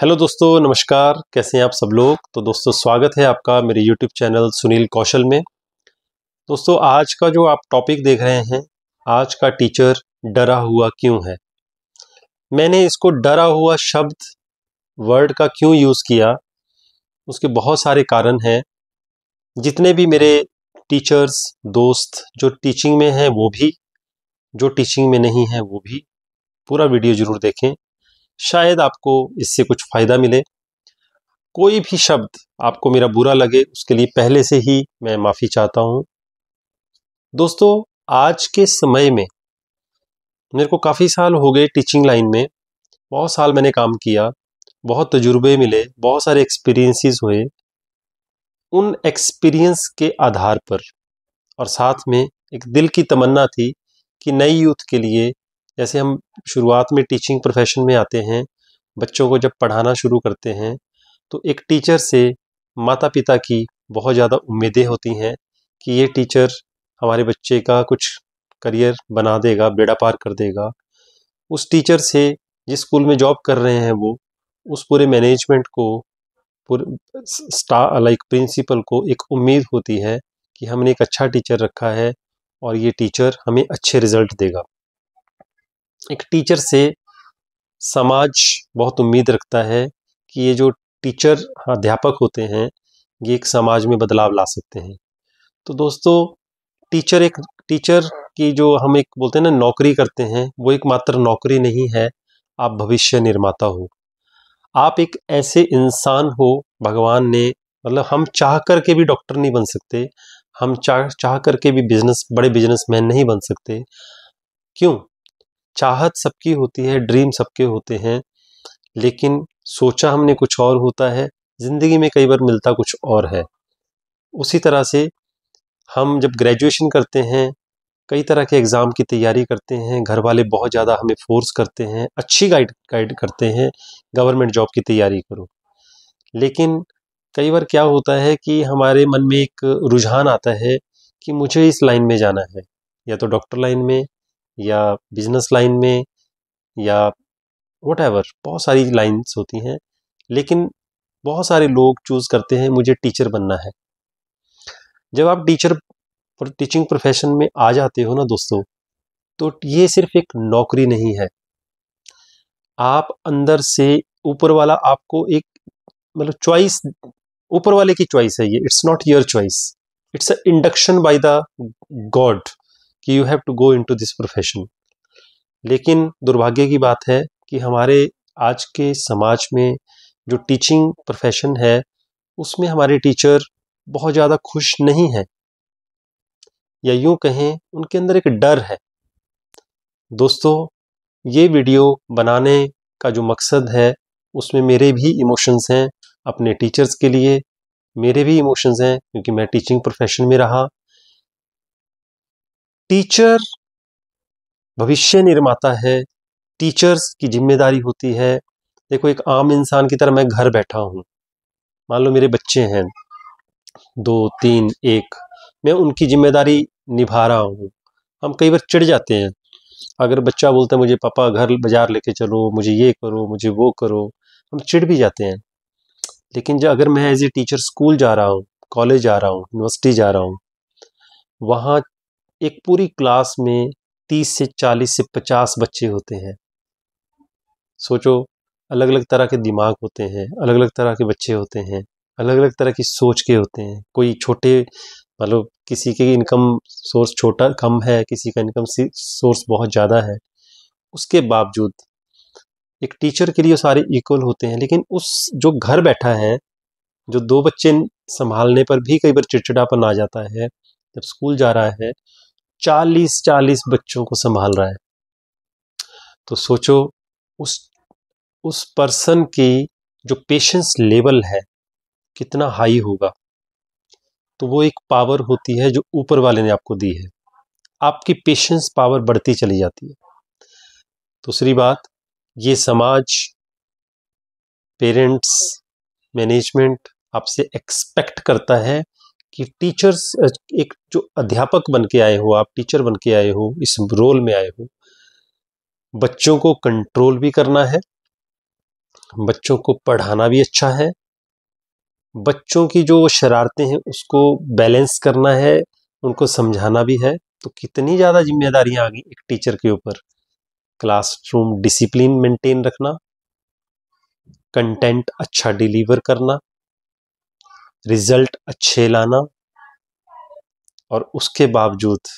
Hello दोस्तों नमस्कार कैसे हैं आप सब लोग तो दोस्तों स्वागत है आपका मेरे यूट्यूब चैनल सुनील कौशल में दोस्तों आज का जो आप टॉपिक देख रहे हैं आज का टीचर डरा हुआ क्यों है मैंने इसको डरा हुआ शब्द वर्ड का क्यों यूज़ किया उसके बहुत सारे कारण हैं जितने भी मेरे टीचर्स दोस्त जो टीचिंग में हैं वो भी जो टीचिंग में नहीं है वो भी पूरा वीडियो ज़रूर देखें शायद आपको इससे कुछ फ़ायदा मिले कोई भी शब्द आपको मेरा बुरा लगे उसके लिए पहले से ही मैं माफ़ी चाहता हूँ दोस्तों आज के समय में मेरे को काफ़ी साल हो गए टीचिंग लाइन में बहुत साल मैंने काम किया बहुत तजुर्बे मिले बहुत सारे एक्सपीरियंसेस हुए उन एक्सपीरियंस के आधार पर और साथ में एक दिल की तमन्ना थी कि नई यूथ के लिए जैसे हम शुरुआत में टीचिंग प्रोफेशन में आते हैं बच्चों को जब पढ़ाना शुरू करते हैं तो एक टीचर से माता पिता की बहुत ज़्यादा उम्मीदें होती हैं कि ये टीचर हमारे बच्चे का कुछ करियर बना देगा बेड़ा पार कर देगा उस टीचर से जिस स्कूल में जॉब कर रहे हैं वो उस पूरे मैनेजमेंट को पूरे स्टा लाइक प्रिंसिपल को एक उम्मीद होती है कि हमने एक अच्छा टीचर रखा है और ये टीचर हमें अच्छे रिजल्ट देगा एक टीचर से समाज बहुत उम्मीद रखता है कि ये जो टीचर अध्यापक होते हैं ये एक समाज में बदलाव ला सकते हैं तो दोस्तों टीचर एक टीचर की जो हम एक बोलते हैं ना नौकरी करते हैं वो एक मात्र नौकरी नहीं है आप भविष्य निर्माता हो आप एक ऐसे इंसान हो भगवान ने मतलब हम चाह कर के भी डॉक्टर नहीं बन सकते हम चाह चाह करके भी बिजनेस बड़े बिजनेसमैन नहीं बन सकते क्यों चाहत सबकी होती है ड्रीम सबके होते हैं लेकिन सोचा हमने कुछ और होता है ज़िंदगी में कई बार मिलता कुछ और है उसी तरह से हम जब ग्रेजुएशन करते हैं कई तरह के एग्ज़ाम की तैयारी करते हैं घर वाले बहुत ज़्यादा हमें फोर्स करते हैं अच्छी गाइड गाइड करते हैं गवर्नमेंट जॉब की तैयारी करो लेकिन कई बार क्या होता है कि हमारे मन में एक रुझान आता है कि मुझे इस लाइन में जाना है या तो डॉक्टर लाइन में या बिजनेस लाइन में या वट बहुत सारी लाइन्स होती हैं लेकिन बहुत सारे लोग चूज़ करते हैं मुझे टीचर बनना है जब आप टीचर और टीचिंग प्रोफेशन में आ जाते हो ना दोस्तों तो ये सिर्फ एक नौकरी नहीं है आप अंदर से ऊपर वाला आपको एक मतलब चॉइस ऊपर वाले की चॉइस है ये it's not your choice it's a induction by the god कि you have to go in this profession लेकिन दुर्भाग्य की बात है कि हमारे आज के समाज में जो टीचिंग प्रोफेशन है उसमें हमारे टीचर बहुत ज़्यादा खुश नहीं हैं या यूं कहें उनके अंदर एक डर है दोस्तों ये वीडियो बनाने का जो मकसद है उसमें मेरे भी इमोशंस हैं अपने टीचर्स के लिए मेरे भी इमोशंस हैं क्योंकि मैं टीचिंग प्रोफेशन में रहा टीचर भविष्य निर्माता है टीचर्स की जिम्मेदारी होती है देखो एक आम इंसान की तरह मैं घर बैठा हूँ मान लो मेरे बच्चे हैं दो तीन एक मैं उनकी जिम्मेदारी निभा रहा हूँ हम कई बार चिढ़ जाते हैं अगर बच्चा बोलता है मुझे पापा घर बाजार लेके चलो मुझे ये करो मुझे वो करो हम चिढ़ भी जाते हैं लेकिन जब अगर मैं एज ए टीचर स्कूल जा रहा हूँ कॉलेज जा रहा हूँ यूनिवर्सिटी जा रहा हूँ वहाँ एक पूरी क्लास में तीस से चालीस से पचास बच्चे होते हैं सोचो अलग अलग तरह के दिमाग होते हैं अलग अलग तरह के बच्चे होते हैं अलग अलग तरह की सोच के होते हैं कोई छोटे मतलब किसी के इनकम सोर्स छोटा कम है किसी का इनकम सोर्स बहुत ज़्यादा है उसके बावजूद एक टीचर के लिए सारे इक्वल होते हैं लेकिन उस जो घर बैठा है जो दो बच्चे संभालने पर भी कई बार चिड़चिड़ापन आ जाता है जब स्कूल जा रहा है चालीस चालीस बच्चों को संभाल रहा है तो सोचो उस उस पर्सन की जो पेशेंस लेवल है कितना हाई होगा तो वो एक पावर होती है जो ऊपर वाले ने आपको दी है आपकी पेशेंस पावर बढ़ती चली जाती है दूसरी बात ये समाज पेरेंट्स मैनेजमेंट आपसे एक्सपेक्ट करता है कि टीचर्स एक जो अध्यापक बन के आए हो आप टीचर बन के आए हो इस रोल में आए हो बच्चों को कंट्रोल भी करना है बच्चों को पढ़ाना भी अच्छा है बच्चों की जो शरारतें हैं उसको बैलेंस करना है उनको समझाना भी है तो कितनी ज़्यादा जिम्मेदारियां आ गई एक टीचर के ऊपर क्लासरूम डिसिप्लिन मेंटेन रखना कंटेंट अच्छा डिलीवर करना रिजल्ट अच्छे लाना और उसके बावजूद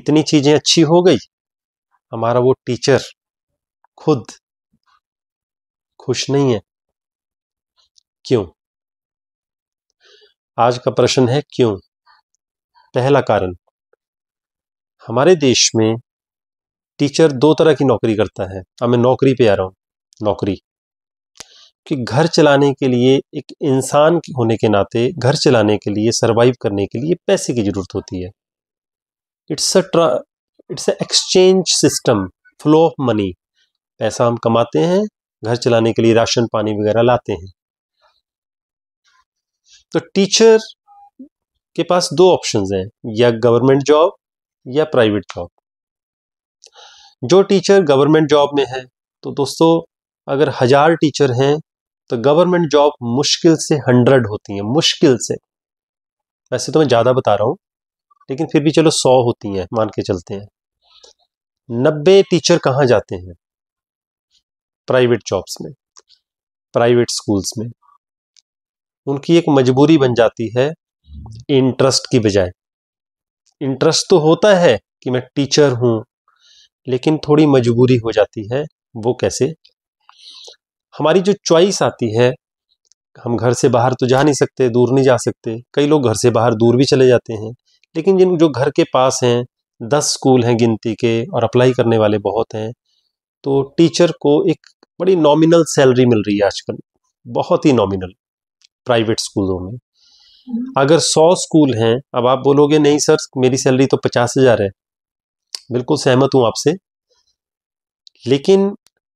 इतनी चीज़ें अच्छी हो गई हमारा वो टीचर खुद खुश नहीं है क्यों आज का प्रश्न है क्यों पहला कारण हमारे देश में टीचर दो तरह की नौकरी करता है अब मैं नौकरी पे आ रहा हूं नौकरी कि घर चलाने के लिए एक इंसान होने के नाते घर चलाने के लिए सरवाइव करने के लिए पैसे की ज़रूरत होती है इट्स अ ट्रा it's a exchange system flow of money पैसा हम कमाते हैं घर चलाने के लिए राशन पानी वगैरह लाते हैं तो टीचर के पास दो ऑप्शंस हैं या गवर्नमेंट जॉब या प्राइवेट जॉब जो टीचर गवर्नमेंट जॉब में है तो दोस्तों अगर हजार टीचर हैं तो गवर्नमेंट जॉब मुश्किल से हंड्रेड होती हैं मुश्किल से वैसे तो मैं ज़्यादा बता रहा हूं लेकिन फिर भी चलो सौ होती हैं मान के चलते हैं नब्बे टीचर कहाँ जाते हैं प्राइवेट जॉब्स में प्राइवेट स्कूल्स में उनकी एक मजबूरी बन जाती है इंटरेस्ट की बजाय इंटरेस्ट तो होता है कि मैं टीचर हूं लेकिन थोड़ी मजबूरी हो जाती है वो कैसे हमारी जो च्वाइस आती है हम घर से बाहर तो जा नहीं सकते दूर नहीं जा सकते कई लोग घर से बाहर दूर भी चले जाते हैं लेकिन जिन जो घर के पास हैं दस स्कूल हैं गिनती के और अप्लाई करने वाले बहुत हैं तो टीचर को एक बड़ी नॉमिनल सैलरी मिल रही है आजकल बहुत ही नॉमिनल प्राइवेट स्कूलों में हम्म। अगर सौ स्कूल हैं अब आप बोलोगे नहीं सर मेरी सैलरी तो पचास हज़ार है बिल्कुल सहमत हूँ आपसे लेकिन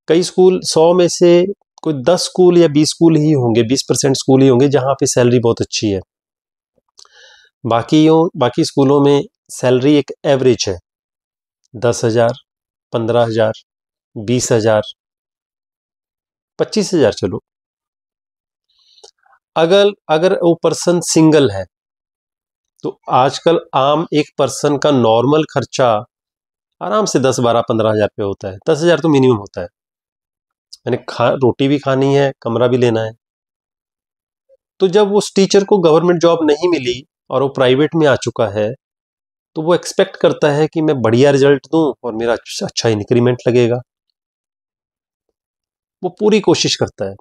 कई स्कूल सौ में से कोई दस स्कूल या बीस स्कूल ही होंगे बीस परसेंट स्कूल ही होंगे जहाँ पे सैलरी बहुत अच्छी है बाकी बाकी स्कूलों में सैलरी एक एवरेज है दस हज़ार पंद्रह हज़ार बीस हज़ार पच्चीस हज़ार चलो अगर अगर वो पर्सन सिंगल है तो आजकल आम एक पर्सन का नॉर्मल खर्चा आराम से दस बारह पंद्रह हज़ार पे होता है दस हज़ार तो मिनिमम होता है मैंने खा रोटी भी खानी है कमरा भी लेना है तो जब उस टीचर को गवर्नमेंट जॉब नहीं मिली और वो प्राइवेट में आ चुका है तो वो एक्सपेक्ट करता है कि मैं बढ़िया रिजल्ट दूं और मेरा अच्छा इंक्रीमेंट लगेगा वो पूरी कोशिश करता है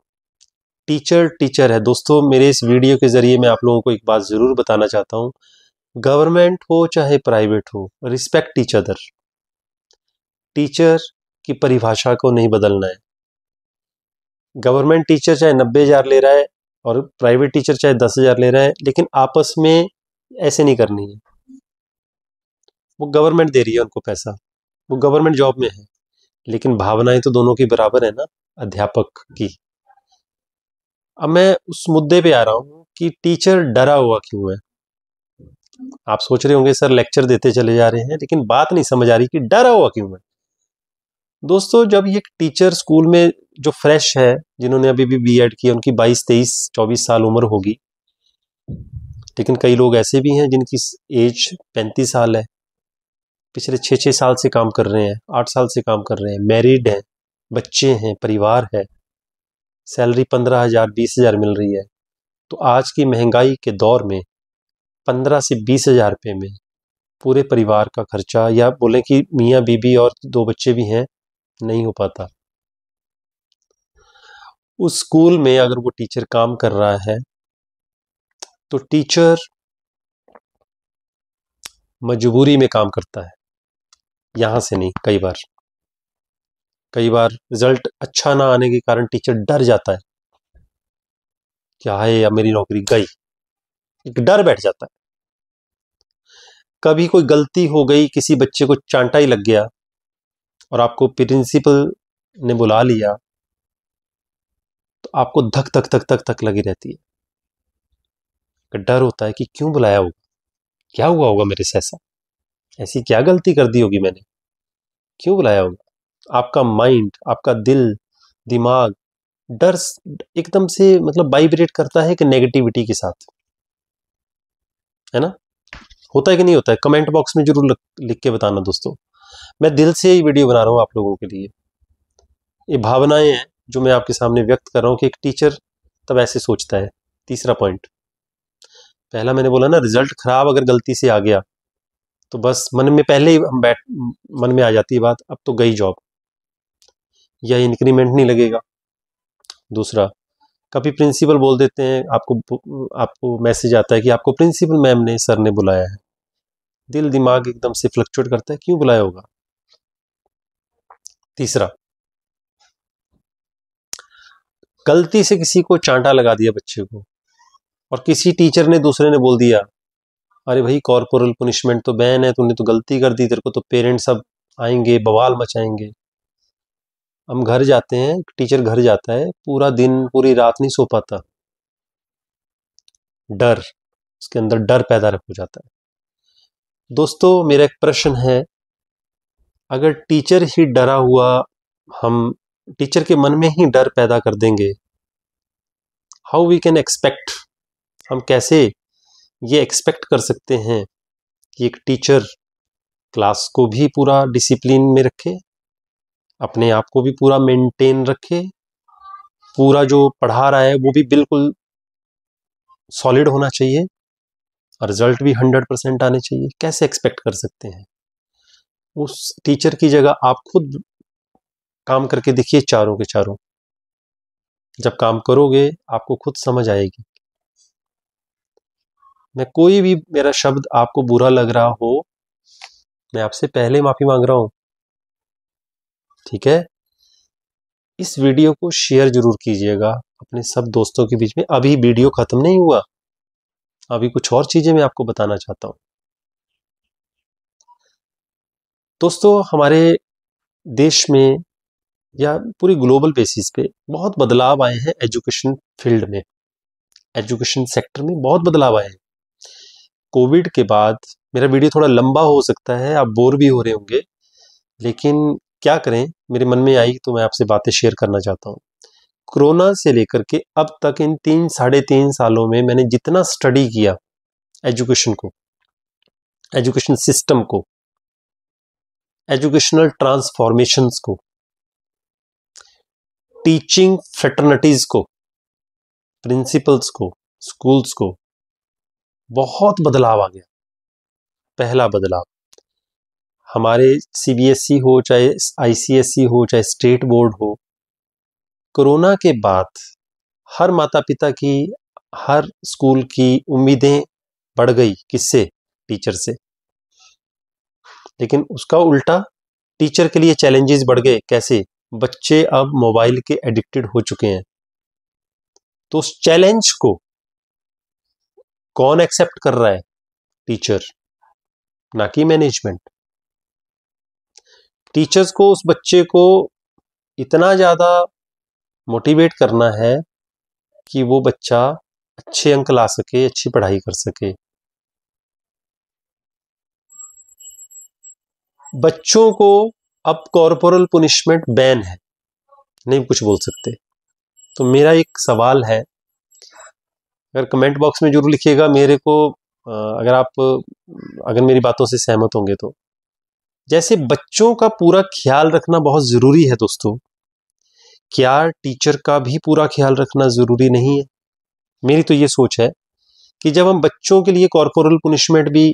टीचर टीचर है दोस्तों मेरे इस वीडियो के ज़रिए मैं आप लोगों को एक बात ज़रूर बताना चाहता हूँ गवर्नमेंट हो चाहे प्राइवेट हो रिस्पेक्ट टीच अदर टीचर की परिभाषा को नहीं बदलना है गवर्नमेंट टीचर चाहे नब्बे हज़ार ले रहा है और प्राइवेट टीचर चाहे दस हज़ार ले रहा है लेकिन आपस में ऐसे नहीं करनी है वो गवर्नमेंट दे रही है उनको पैसा वो गवर्नमेंट जॉब में है लेकिन भावनाएं तो दोनों की बराबर है ना अध्यापक की अब मैं उस मुद्दे पे आ रहा हूँ कि टीचर डरा हुआ क्यों है आप सोच रहे होंगे सर लेक्चर देते चले जा रहे हैं लेकिन बात नहीं समझ आ रही कि डरा हुआ क्यों है दोस्तों जब ये टीचर स्कूल में जो फ्रेश है जिन्होंने अभी भी बी एड किया उनकी बाईस तेईस चौबीस साल उम्र होगी लेकिन कई लोग ऐसे भी हैं जिनकी एज पैंतीस साल है पिछले छः छः साल से काम कर रहे हैं आठ साल से काम कर रहे हैं मैरिड हैं बच्चे हैं परिवार है सैलरी पंद्रह हज़ार बीस हज़ार मिल रही है तो आज की महंगाई के दौर में पंद्रह से बीस हज़ार रुपये में पूरे परिवार का खर्चा या बोलें कि मियाँ बीबी और दो बच्चे भी हैं नहीं हो पाता उस स्कूल में अगर वो टीचर काम कर रहा है तो टीचर मजबूरी में काम करता है यहां से नहीं कई बार कई बार रिजल्ट अच्छा ना आने के कारण टीचर डर जाता है क्या है या मेरी नौकरी गई एक डर बैठ जाता है कभी कोई गलती हो गई किसी बच्चे को चांटा ही लग गया और आपको प्रिंसिपल ने बुला लिया तो आपको धक धक धक धक धक लगी रहती है डर होता है कि क्यों बुलाया होगा क्या हुआ होगा मेरे से ऐसा ऐसी क्या गलती कर दी होगी मैंने क्यों बुलाया होगा आपका माइंड आपका दिल दिमाग डर एकदम से मतलब वाइब्रेट करता है कि नेगेटिविटी के साथ है ना होता है कि नहीं होता है कमेंट बॉक्स में जरूर लिख के बताना दोस्तों मैं दिल से ही वीडियो बना रहा हूँ आप लोगों के लिए ये भावनाएं हैं जो मैं आपके सामने व्यक्त कर रहा हूँ कि एक टीचर तब ऐसे सोचता है तीसरा पॉइंट पहला मैंने बोला ना रिजल्ट खराब अगर गलती से आ गया तो बस मन में पहले ही हम बैठ मन में आ जाती है बात अब तो गई जॉब या इंक्रीमेंट नहीं लगेगा दूसरा कभी प्रिंसिपल बोल देते हैं आपको आपको मैसेज आता है कि आपको प्रिंसिपल मैम ने सर ने बुलाया है दिल दिमाग एकदम से फ्लक्चुएट करता है क्यों बुलाया होगा तीसरा गलती से किसी को चांटा लगा दिया बच्चे को और किसी टीचर ने दूसरे ने बोल दिया अरे भाई कॉर्पोरल पनिशमेंट तो बैन है तूने तो गलती कर दी तेरे को तो पेरेंट्स सब आएंगे बवाल मचाएंगे हम घर जाते हैं टीचर घर जाता है पूरा दिन पूरी रात नहीं सो पाता डर उसके अंदर डर पैदा हो जाता है दोस्तों मेरा एक प्रश्न है अगर टीचर ही डरा हुआ हम टीचर के मन में ही डर पैदा कर देंगे हाउ वी कैन एक्सपेक्ट हम कैसे ये एक्सपेक्ट कर सकते हैं कि एक टीचर क्लास को भी पूरा डिसिप्लिन में रखे अपने आप को भी पूरा मेंटेन रखे पूरा जो पढ़ा रहा है वो भी बिल्कुल सॉलिड होना चाहिए रिजल्ट भी हंड्रेड परसेंट आने चाहिए कैसे एक्सपेक्ट कर सकते हैं उस टीचर की जगह आप खुद काम करके देखिए चारों के चारों जब काम करोगे आपको खुद समझ आएगी मैं कोई भी मेरा शब्द आपको बुरा लग रहा हो मैं आपसे पहले माफी मांग रहा हूं ठीक है इस वीडियो को शेयर जरूर कीजिएगा अपने सब दोस्तों के बीच में अभी वीडियो खत्म नहीं हुआ अभी कुछ और चीजें मैं आपको बताना चाहता हूं दोस्तों हमारे देश में या पूरी ग्लोबल बेसिस पे बहुत बदलाव आए हैं एजुकेशन फील्ड में एजुकेशन सेक्टर में बहुत बदलाव आए हैं कोविड के बाद मेरा वीडियो थोड़ा लंबा हो सकता है आप बोर भी हो रहे होंगे लेकिन क्या करें मेरे मन में आई तो मैं आपसे बातें शेयर करना चाहता हूँ कोरोना से लेकर के अब तक इन तीन साढ़े तीन सालों में मैंने जितना स्टडी किया एजुकेशन को एजुकेशन सिस्टम को एजुकेशनल ट्रांसफॉर्मेशंस को टीचिंग फ्रेटर्निटीज को प्रिंसिपल्स को स्कूल्स को बहुत बदलाव आ गया पहला बदलाव हमारे सीबीएसई e हो चाहे आईसीएसई e हो चाहे स्टेट बोर्ड हो कोरोना के बाद हर माता पिता की हर स्कूल की उम्मीदें बढ़ गई किससे टीचर से लेकिन उसका उल्टा टीचर के लिए चैलेंजेस बढ़ गए कैसे बच्चे अब मोबाइल के एडिक्टेड हो चुके हैं तो उस चैलेंज को कौन एक्सेप्ट कर रहा है टीचर ना कि मैनेजमेंट टीचर्स को उस बच्चे को इतना ज़्यादा मोटिवेट करना है कि वो बच्चा अच्छे अंक ला सके अच्छी पढ़ाई कर सके बच्चों को अब कॉरपोरल पुनिशमेंट बैन है नहीं कुछ बोल सकते तो मेरा एक सवाल है अगर कमेंट बॉक्स में जरूर लिखिएगा मेरे को अगर आप अगर मेरी बातों से सहमत होंगे तो जैसे बच्चों का पूरा ख्याल रखना बहुत ज़रूरी है दोस्तों क्या टीचर का भी पूरा ख्याल रखना ज़रूरी नहीं है मेरी तो ये सोच है कि जब हम बच्चों के लिए कॉरपोरल पुनिशमेंट भी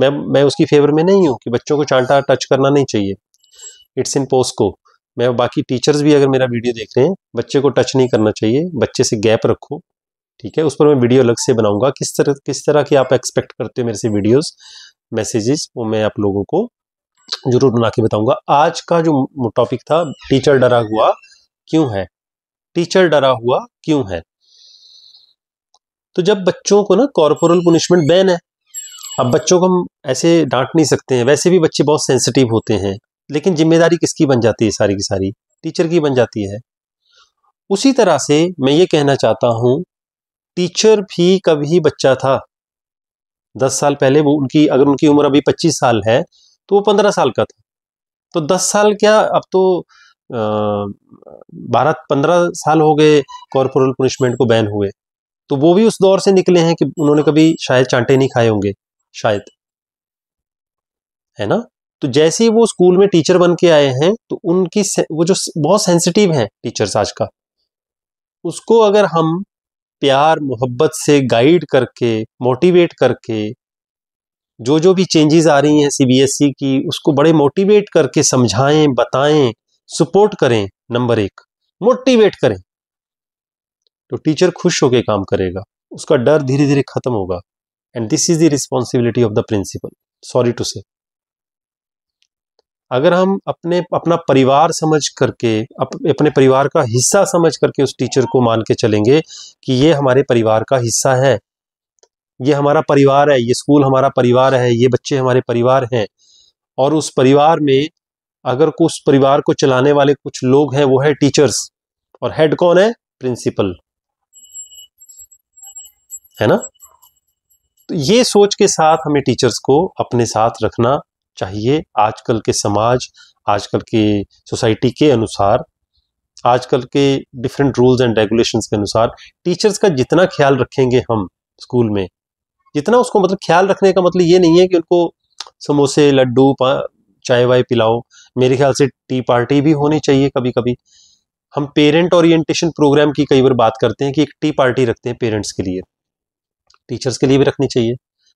मैं मैं उसकी फेवर में नहीं हूँ कि बच्चों को चांटा टच करना नहीं चाहिए इट्स इन पोस्को मैं बाकी टीचर्स भी अगर मेरा वीडियो देख रहे हैं बच्चे को टच नहीं करना चाहिए बच्चे से गैप रखो ठीक है उस पर मैं वीडियो अलग से बनाऊंगा किस तरह किस तरह की आप एक्सपेक्ट करते हो मेरे से वीडियोस मैसेजेस वो मैं आप लोगों को जरूर बना के बताऊंगा आज का जो टॉपिक था टीचर डरा हुआ क्यों है टीचर डरा हुआ क्यों है तो जब बच्चों को ना कॉर्पोरल पुनिशमेंट बैन है अब बच्चों को हम ऐसे डांट नहीं सकते हैं वैसे भी बच्चे बहुत सेंसिटिव होते हैं लेकिन जिम्मेदारी किसकी बन जाती है सारी की सारी टीचर की बन जाती है उसी तरह से मैं ये कहना चाहता हूँ टीचर भी कभी बच्चा था दस साल पहले वो उनकी अगर उनकी उम्र अभी पच्चीस साल है तो वो पंद्रह साल का था तो दस साल क्या अब तो भारत पंद्रह साल हो गए कॉरपोरल पनिशमेंट को बैन हुए तो वो भी उस दौर से निकले हैं कि उन्होंने कभी शायद चांटे नहीं खाए होंगे शायद है ना तो जैसे ही वो स्कूल में टीचर बन के आए हैं तो उनकी वो जो बहुत सेंसिटिव हैं टीचर्स आज का उसको अगर हम प्यार मोहब्बत से गाइड करके मोटिवेट करके जो जो भी चेंजेस आ रही हैं सीबीएसई की उसको बड़े मोटिवेट करके समझाएं बताएं सपोर्ट करें नंबर एक मोटिवेट करें तो टीचर खुश होकर काम करेगा उसका डर धीरे धीरे खत्म होगा and this is the responsibility of the principal sorry to say अगर हम अपने अपना परिवार समझ करके अप, अपने परिवार का हिस्सा समझ करके उस टीचर को मान के चलेंगे कि ये हमारे परिवार का हिस्सा है ये हमारा परिवार है ये स्कूल हमारा परिवार है ये बच्चे हमारे परिवार हैं और उस परिवार में अगर उस परिवार को चलाने वाले कुछ लोग हैं वो है टीचर्स और हेड कौन है प्रिंसिपल है ना तो ये सोच के साथ हमें टीचर्स को अपने साथ रखना चाहिए आजकल के समाज आजकल के सोसाइटी के अनुसार आजकल के डिफरेंट रूल्स एंड रेगुलेशंस के अनुसार टीचर्स का जितना ख्याल रखेंगे हम स्कूल में जितना उसको मतलब ख्याल रखने का मतलब ये नहीं है कि उनको समोसे लड्डू चाय वाय पिलाओ मेरे ख्याल से टी पार्टी भी होनी चाहिए कभी कभी हम पेरेंट ओरिएंटेशन प्रोग्राम की कई बार बात करते हैं कि एक टी पार्टी रखते हैं पेरेंट्स के लिए टीचर्स के लिए भी रखनी चाहिए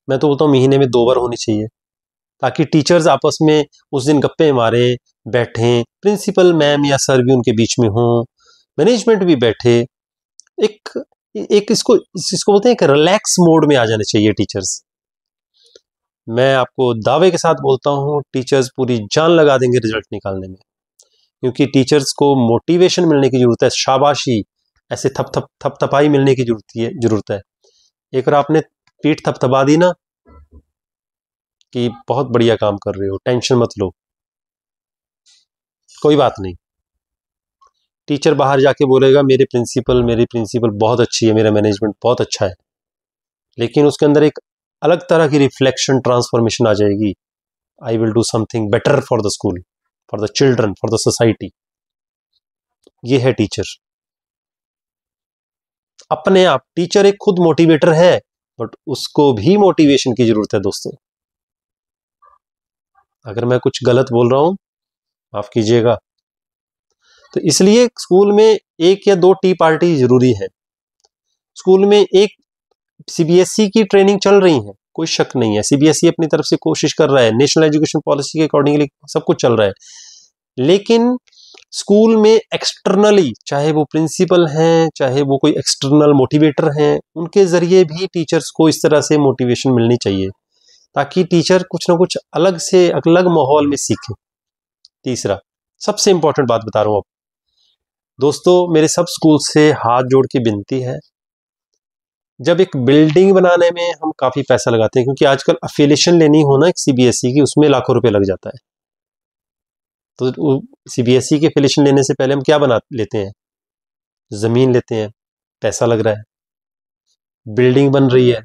मैं तो बोलता हूँ महीने में दो बार होनी चाहिए ताकि टीचर्स आपस में उस दिन गप्पे मारे बैठें प्रिंसिपल मैम या सर भी उनके बीच में हों मैनेजमेंट भी बैठे एक एक इसको इसको बोलते हैं एक रिलैक्स मोड में आ जाने चाहिए टीचर्स मैं आपको दावे के साथ बोलता हूँ टीचर्स पूरी जान लगा देंगे रिजल्ट निकालने में क्योंकि टीचर्स को मोटिवेशन मिलने की जरूरत है शाबाशी ऐसे थप थप थप थपाई मिलने की जरूरत है जरूरत है एक आपने पीठ थपथपा दी ना कि बहुत बढ़िया काम कर रहे हो टेंशन मत लो कोई बात नहीं टीचर बाहर जाके बोलेगा मेरे प्रिंसिपल मेरी प्रिंसिपल बहुत अच्छी है मेरा मैनेजमेंट बहुत अच्छा है लेकिन उसके अंदर एक अलग तरह की रिफ्लेक्शन ट्रांसफॉर्मेशन आ जाएगी I will do something better for the school for the children for the society ये है टीचर अपने आप टीचर एक खुद मोटिवेटर है बट उसको भी मोटिवेशन की जरूरत है दोस्तों अगर मैं कुछ गलत बोल रहा हूं माफ कीजिएगा तो इसलिए स्कूल में एक या दो टी पार्टी जरूरी है स्कूल में एक सीबीएसई e की ट्रेनिंग चल रही है कोई शक नहीं है सीबीएसई e अपनी तरफ से कोशिश कर रहा है नेशनल एजुकेशन पॉलिसी के अकॉर्डिंगली सब कुछ चल रहा है लेकिन स्कूल में एक्सटर्नली चाहे वो प्रिंसिपल हैं चाहे वो कोई एक्सटर्नल मोटिवेटर हैं उनके ज़रिए भी टीचर्स को इस तरह से मोटिवेशन मिलनी चाहिए ताकि टीचर कुछ ना कुछ अलग से अलग माहौल में सीखे तीसरा सबसे इंपॉर्टेंट बात बता रहा हूँ आप दोस्तों मेरे सब स्कूल से हाथ जोड़ के विनती है जब एक बिल्डिंग बनाने में हम काफ़ी पैसा लगाते हैं क्योंकि आजकल अफिलेशन लेनी हो ना एक सी e की उसमें लाखों रुपए लग जाता है तो सी बी एस ई के फिलेशन लेने से पहले हम क्या बना लेते हैं ज़मीन लेते हैं पैसा लग रहा है बिल्डिंग बन रही है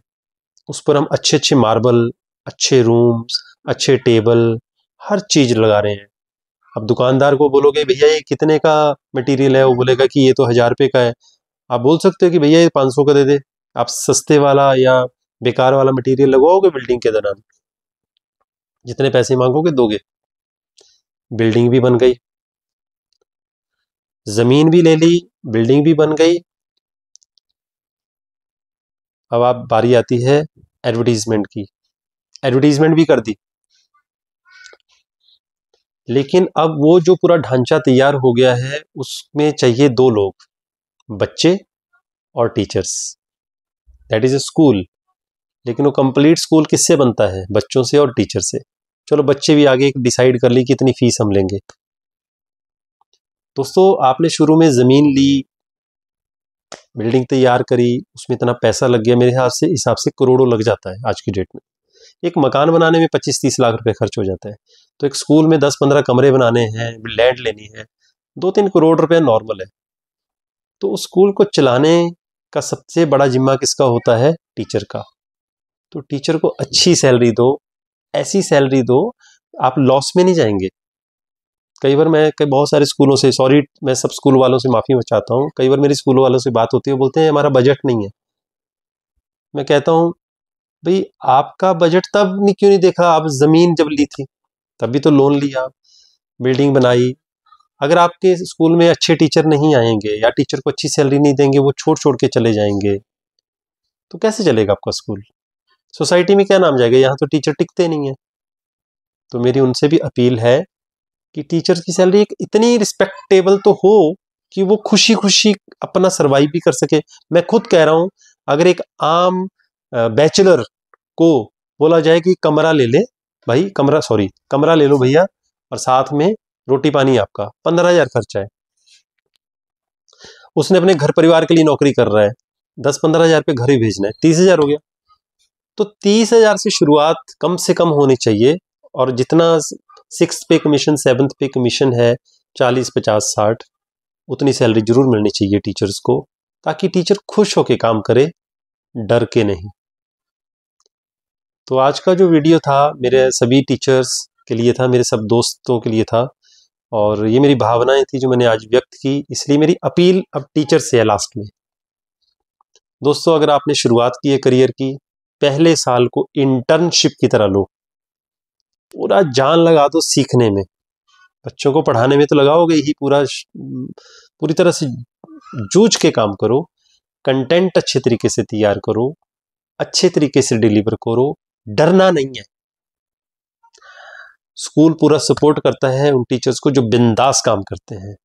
उस पर हम अच्छे अच्छे मार्बल अच्छे रूम्स अच्छे टेबल हर चीज़ लगा रहे हैं अब दुकानदार को बोलोगे भैया ये कितने का मटेरियल है वो बोलेगा कि ये तो हज़ार रुपये का है आप बोल सकते हो कि भैया ये पाँच सौ का दे दे आप सस्ते वाला या बेकार वाला मटेरियल लगवाओगे बिल्डिंग के दौरान जितने पैसे मांगोगे दोगे बिल्डिंग भी बन गई जमीन भी ले ली बिल्डिंग भी बन गई अब आप बारी आती है एडवर्टीजमेंट की एडवर्टीजमेंट भी कर दी लेकिन अब वो जो पूरा ढांचा तैयार हो गया है उसमें चाहिए दो लोग बच्चे और teachers that is a school लेकिन वो कंप्लीट स्कूल किससे बनता है बच्चों से और टीचर से चलो बच्चे भी आगे डिसाइड कर ली कितनी फीस हम लेंगे दोस्तों आपने शुरू में ज़मीन ली बिल्डिंग तैयार करी उसमें इतना पैसा लग गया मेरे हिसाब से हिसाब से करोड़ों लग जाता है आज की डेट में एक मकान बनाने में पच्चीस तीस लाख रुपए खर्च हो जाता है तो एक स्कूल में दस पंद्रह कमरे बनाने हैं लैंड लेनी है दो तीन करोड़ रुपया नॉर्मल है तो उस स्कूल को चलाने का सबसे बड़ा जिम्मा किसका होता है टीचर का तो टीचर को अच्छी सैलरी दो ऐसी सैलरी दो आप लॉस में नहीं जाएंगे कई बार मैं कई बहुत सारे स्कूलों से सॉरी मैं सब स्कूल वालों से माफ़ी चाहता हूँ कई बार मेरी स्कूल वालों से बात होती है बोलते हैं हमारा बजट नहीं है मैं कहता हूँ भाई आपका बजट तब नहीं क्यों नहीं देखा आप ज़मीन जब ली थी तब भी तो लोन लिया बिल्डिंग बनाई अगर आपके स्कूल में अच्छे टीचर नहीं आएंगे या टीचर को अच्छी सैलरी नहीं देंगे वो छोड़ छोड़ के चले जाएंगे तो कैसे चलेगा आपका स्कूल सोसाइटी में क्या नाम जाएगा यहाँ तो टीचर टिकते नहीं है तो मेरी उनसे भी अपील है कि टीचर की सैलरी एक इतनी रिस्पेक्टेबल तो हो कि वो खुशी खुशी अपना सर्वाइव भी कर सके मैं खुद कह रहा हूँ अगर एक आम बैचलर को बोला जाए कि कमरा ले ले भाई कमरा सॉरी कमरा ले लो भैया और साथ में रोटी पानी आपका पंद्रह हजार खर्चा है उसने अपने घर परिवार के लिए नौकरी कर रहा है दस पंद्रह हजार पे घर ही भेजना है तीस हजार हो गया तो तीस हजार से शुरुआत कम से कम होनी चाहिए और जितना सिक्स पे कमीशन सेवन्थ पे कमीशन है चालीस पचास साठ उतनी सैलरी जरूर मिलनी चाहिए टीचर्स को ताकि टीचर खुश होकर काम करे डर के नहीं तो आज का जो वीडियो था मेरे सभी टीचर्स के लिए था मेरे सब दोस्तों के लिए था और ये मेरी भावनाएं थी जो मैंने आज व्यक्त की इसलिए मेरी अपील अब टीचर से है लास्ट में दोस्तों अगर आपने शुरुआत की है करियर की पहले साल को इंटर्नशिप की तरह लो पूरा जान लगा दो सीखने में बच्चों को पढ़ाने में तो लगाओगे ही पूरा पूरी तरह से जूझ के काम करो कंटेंट अच्छे तरीके से तैयार करो अच्छे तरीके से डिलीवर करो डरना नहीं है स्कूल पूरा सपोर्ट करता है उन टीचर्स को जो बिंदास काम करते हैं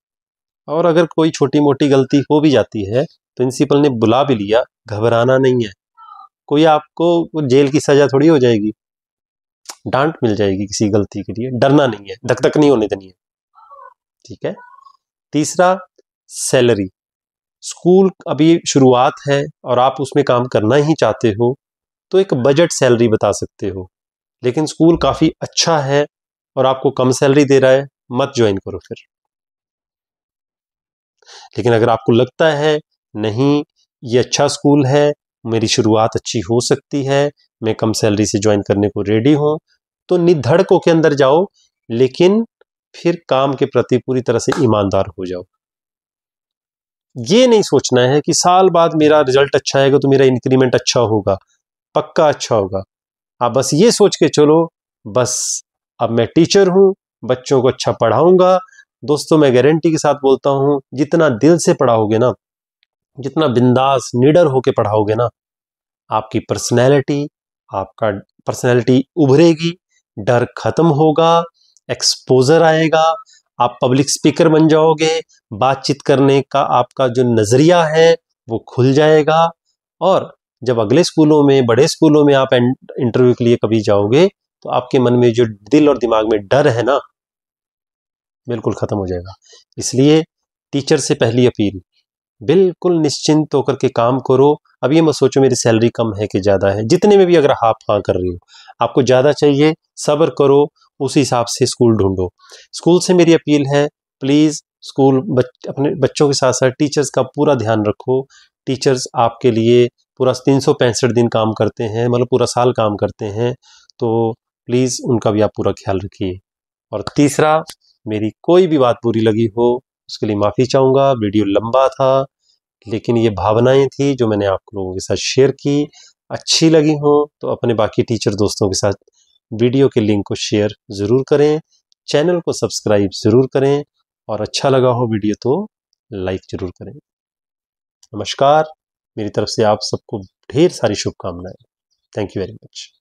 और अगर कोई छोटी मोटी गलती हो भी जाती है प्रिंसिपल तो ने बुला भी लिया घबराना नहीं है कोई आपको जेल की सजा थोड़ी हो जाएगी डांट मिल जाएगी किसी गलती के लिए डरना नहीं है धक धक नहीं होने देनी है ठीक है तीसरा सैलरी स्कूल अभी शुरुआत है और आप उसमें काम करना ही चाहते हो तो एक बजट सैलरी बता सकते हो लेकिन स्कूल काफ़ी अच्छा है और आपको कम सैलरी दे रहा है मत ज्वाइन करो फिर लेकिन अगर आपको लगता है नहीं ये अच्छा स्कूल है मेरी शुरुआत अच्छी हो सकती है मैं कम सैलरी से ज्वाइन करने को रेडी हूँ तो निधड़कों के अंदर जाओ लेकिन फिर काम के प्रति पूरी तरह से ईमानदार हो जाओ ये नहीं सोचना है कि साल बाद मेरा रिजल्ट अच्छा आएगा तो मेरा इंक्रीमेंट अच्छा होगा पक्का अच्छा होगा आप बस ये सोच के चलो बस अब मैं टीचर हूँ बच्चों को अच्छा पढ़ाऊंगा दोस्तों मैं गारंटी के साथ बोलता हूँ जितना दिल से पढ़ाओगे ना जितना बिंदास निडर होके पढ़ाओगे ना आपकी पर्सनैलिटी आपका पर्सनैलिटी उभरेगी डर खत्म होगा एक्सपोजर आएगा आप पब्लिक स्पीकर बन जाओगे बातचीत करने का आपका जो नज़रिया है वो खुल जाएगा और जब अगले स्कूलों में बड़े स्कूलों में आप इंटरव्यू के लिए कभी जाओगे तो आपके मन में जो दिल और दिमाग में डर है ना बिल्कुल ख़त्म हो जाएगा इसलिए टीचर से पहली अपील बिल्कुल निश्चिंत होकर के काम करो अब ये मत सोचो मेरी सैलरी कम है कि ज़्यादा है जितने में भी अगर आप हाँ कर रही हो आपको ज़्यादा चाहिए सब्र करो उस हिसाब से स्कूल ढूंढो स्कूल से मेरी अपील है प्लीज़ स्कूल बच, अपने बच्चों के साथ साथ टीचर्स का पूरा ध्यान रखो टीचर्स आपके लिए पूरा तीन सौ पैंसठ दिन काम करते हैं मतलब पूरा साल काम करते हैं तो प्लीज़ उनका भी आप पूरा ख्याल रखिए और तीसरा मेरी कोई भी बात पूरी लगी हो उसके लिए माफ़ी चाहूँगा वीडियो लंबा था लेकिन ये भावनाएं थी जो मैंने आप लोगों के साथ शेयर की अच्छी लगी हो तो अपने बाकी टीचर दोस्तों के साथ वीडियो के लिंक को शेयर ज़रूर करें चैनल को सब्सक्राइब ज़रूर करें और अच्छा लगा हो वीडियो तो लाइक ज़रूर करें नमस्कार मेरी तरफ से आप सबको ढेर सारी शुभकामनाएं थैंक यू वेरी मच